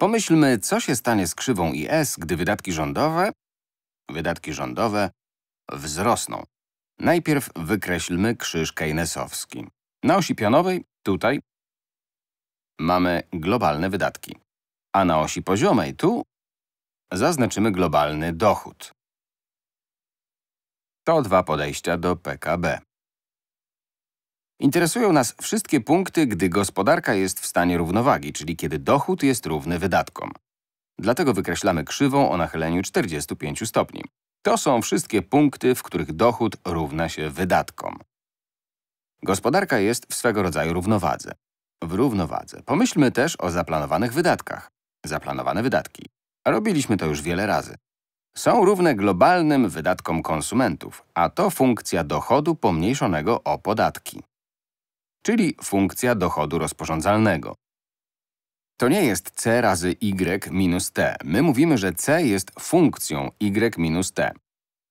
Pomyślmy, co się stanie z krzywą IS, gdy wydatki rządowe, wydatki rządowe wzrosną. Najpierw wykreślmy krzyż keynesowski. Na osi pionowej, tutaj, mamy globalne wydatki, a na osi poziomej, tu, zaznaczymy globalny dochód. To dwa podejścia do PKB. Interesują nas wszystkie punkty, gdy gospodarka jest w stanie równowagi, czyli kiedy dochód jest równy wydatkom. Dlatego wykreślamy krzywą o nachyleniu 45 stopni. To są wszystkie punkty, w których dochód równa się wydatkom. Gospodarka jest w swego rodzaju równowadze. W równowadze pomyślmy też o zaplanowanych wydatkach. Zaplanowane wydatki. Robiliśmy to już wiele razy. Są równe globalnym wydatkom konsumentów, a to funkcja dochodu pomniejszonego o podatki czyli funkcja dochodu rozporządzalnego. To nie jest c razy y minus t. My mówimy, że c jest funkcją y minus t.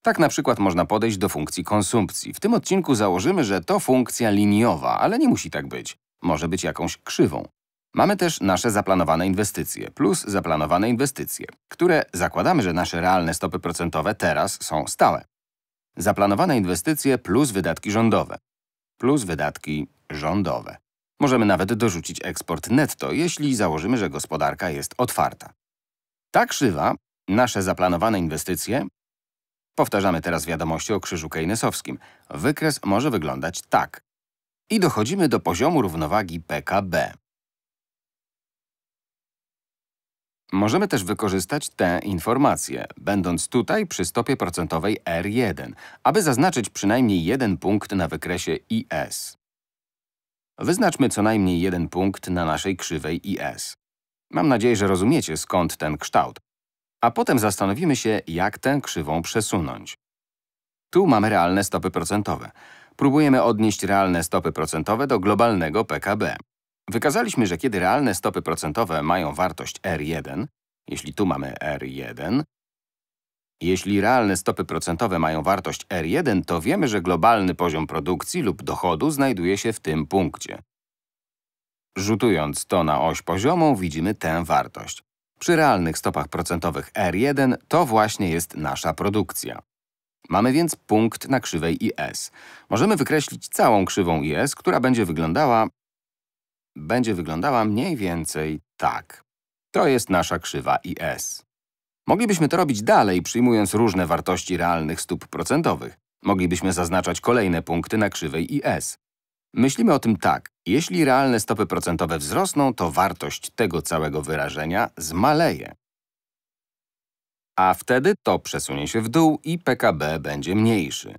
Tak na przykład można podejść do funkcji konsumpcji. W tym odcinku założymy, że to funkcja liniowa, ale nie musi tak być. Może być jakąś krzywą. Mamy też nasze zaplanowane inwestycje plus zaplanowane inwestycje, które zakładamy, że nasze realne stopy procentowe teraz są stałe. Zaplanowane inwestycje plus wydatki rządowe plus wydatki rządowe. Możemy nawet dorzucić eksport netto, jeśli założymy, że gospodarka jest otwarta. Ta krzywa, nasze zaplanowane inwestycje, powtarzamy teraz wiadomości o krzyżu keynesowskim, wykres może wyglądać tak. I dochodzimy do poziomu równowagi PKB. Możemy też wykorzystać te informacje, będąc tutaj przy stopie procentowej R1, aby zaznaczyć przynajmniej jeden punkt na wykresie IS. Wyznaczmy co najmniej jeden punkt na naszej krzywej IS. Mam nadzieję, że rozumiecie, skąd ten kształt. A potem zastanowimy się, jak tę krzywą przesunąć. Tu mamy realne stopy procentowe. Próbujemy odnieść realne stopy procentowe do globalnego PKB. Wykazaliśmy, że kiedy realne stopy procentowe mają wartość R1, jeśli tu mamy R1, jeśli realne stopy procentowe mają wartość R1, to wiemy, że globalny poziom produkcji lub dochodu znajduje się w tym punkcie. Rzutując to na oś poziomą, widzimy tę wartość. Przy realnych stopach procentowych R1 to właśnie jest nasza produkcja. Mamy więc punkt na krzywej IS. Możemy wykreślić całą krzywą IS, która będzie wyglądała… będzie wyglądała mniej więcej tak. To jest nasza krzywa IS. Moglibyśmy to robić dalej, przyjmując różne wartości realnych stóp procentowych. Moglibyśmy zaznaczać kolejne punkty na krzywej IS. Myślimy o tym tak. Jeśli realne stopy procentowe wzrosną, to wartość tego całego wyrażenia zmaleje. A wtedy to przesunie się w dół i PKB będzie mniejszy.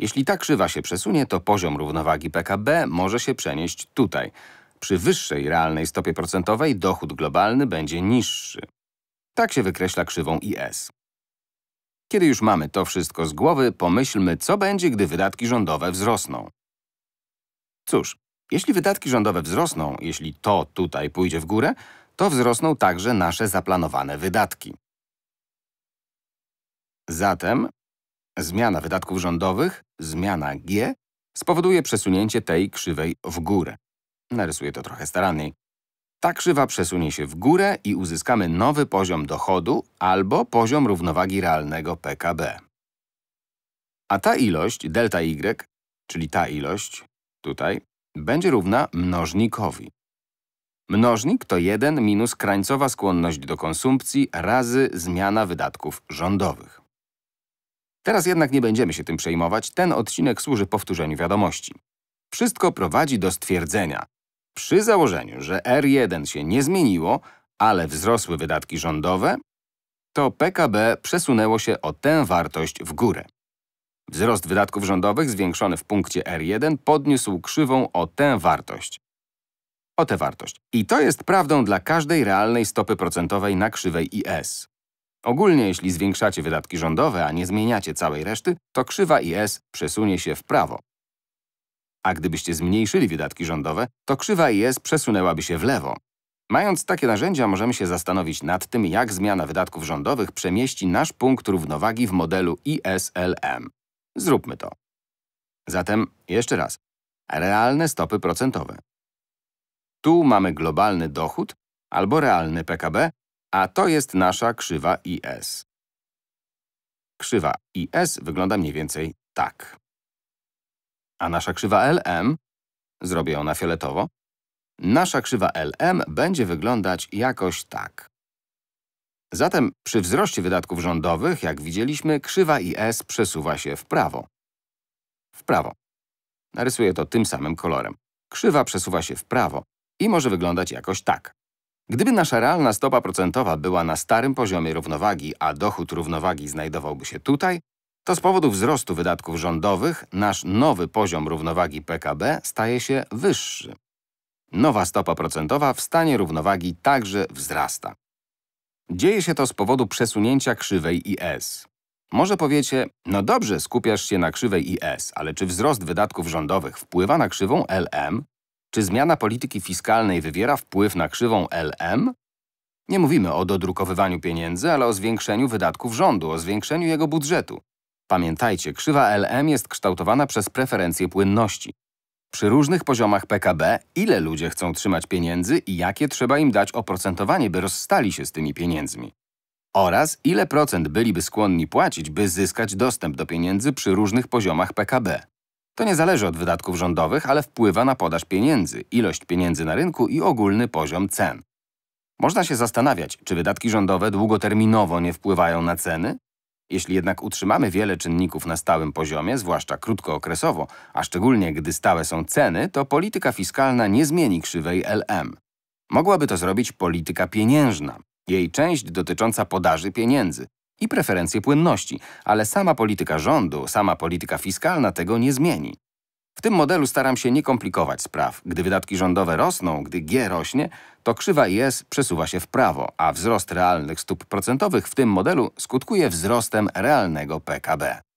Jeśli ta krzywa się przesunie, to poziom równowagi PKB może się przenieść tutaj. Przy wyższej realnej stopie procentowej dochód globalny będzie niższy. Tak się wykreśla krzywą IS. Kiedy już mamy to wszystko z głowy, pomyślmy, co będzie, gdy wydatki rządowe wzrosną. Cóż, jeśli wydatki rządowe wzrosną, jeśli to tutaj pójdzie w górę, to wzrosną także nasze zaplanowane wydatki. Zatem zmiana wydatków rządowych, zmiana G, spowoduje przesunięcie tej krzywej w górę. Narysuję to trochę starannie. Ta krzywa przesunie się w górę i uzyskamy nowy poziom dochodu albo poziom równowagi realnego PKB. A ta ilość, delta y, czyli ta ilość, tutaj, będzie równa mnożnikowi. Mnożnik to 1 minus krańcowa skłonność do konsumpcji razy zmiana wydatków rządowych. Teraz jednak nie będziemy się tym przejmować, ten odcinek służy powtórzeniu wiadomości. Wszystko prowadzi do stwierdzenia, przy założeniu, że R1 się nie zmieniło, ale wzrosły wydatki rządowe, to PKB przesunęło się o tę wartość w górę. Wzrost wydatków rządowych zwiększony w punkcie R1 podniósł krzywą o tę wartość. O tę wartość. I to jest prawdą dla każdej realnej stopy procentowej na krzywej IS. Ogólnie, jeśli zwiększacie wydatki rządowe, a nie zmieniacie całej reszty, to krzywa IS przesunie się w prawo. A gdybyście zmniejszyli wydatki rządowe, to krzywa IS przesunęłaby się w lewo. Mając takie narzędzia, możemy się zastanowić nad tym, jak zmiana wydatków rządowych przemieści nasz punkt równowagi w modelu ISLM. Zróbmy to. Zatem, jeszcze raz, realne stopy procentowe. Tu mamy globalny dochód albo realny PKB, a to jest nasza krzywa IS. Krzywa IS wygląda mniej więcej tak. A nasza krzywa LM, zrobię ona fioletowo, nasza krzywa LM będzie wyglądać jakoś tak. Zatem przy wzroście wydatków rządowych, jak widzieliśmy, krzywa IS przesuwa się w prawo. W prawo. Narysuję to tym samym kolorem. Krzywa przesuwa się w prawo i może wyglądać jakoś tak. Gdyby nasza realna stopa procentowa była na starym poziomie równowagi, a dochód równowagi znajdowałby się tutaj, to z powodu wzrostu wydatków rządowych nasz nowy poziom równowagi PKB staje się wyższy. Nowa stopa procentowa w stanie równowagi także wzrasta. Dzieje się to z powodu przesunięcia krzywej IS. Może powiecie, no dobrze, skupiasz się na krzywej IS, ale czy wzrost wydatków rządowych wpływa na krzywą LM? Czy zmiana polityki fiskalnej wywiera wpływ na krzywą LM? Nie mówimy o dodrukowywaniu pieniędzy, ale o zwiększeniu wydatków rządu, o zwiększeniu jego budżetu. Pamiętajcie, krzywa LM jest kształtowana przez preferencje płynności. Przy różnych poziomach PKB, ile ludzie chcą trzymać pieniędzy i jakie trzeba im dać oprocentowanie, by rozstali się z tymi pieniędzmi. Oraz ile procent byliby skłonni płacić, by zyskać dostęp do pieniędzy przy różnych poziomach PKB. To nie zależy od wydatków rządowych, ale wpływa na podaż pieniędzy, ilość pieniędzy na rynku i ogólny poziom cen. Można się zastanawiać, czy wydatki rządowe długoterminowo nie wpływają na ceny? Jeśli jednak utrzymamy wiele czynników na stałym poziomie, zwłaszcza krótkookresowo, a szczególnie gdy stałe są ceny, to polityka fiskalna nie zmieni krzywej LM. Mogłaby to zrobić polityka pieniężna, jej część dotycząca podaży pieniędzy i preferencje płynności, ale sama polityka rządu, sama polityka fiskalna tego nie zmieni. W tym modelu staram się nie komplikować spraw. Gdy wydatki rządowe rosną, gdy G rośnie, to krzywa IS przesuwa się w prawo, a wzrost realnych stóp procentowych w tym modelu skutkuje wzrostem realnego PKB.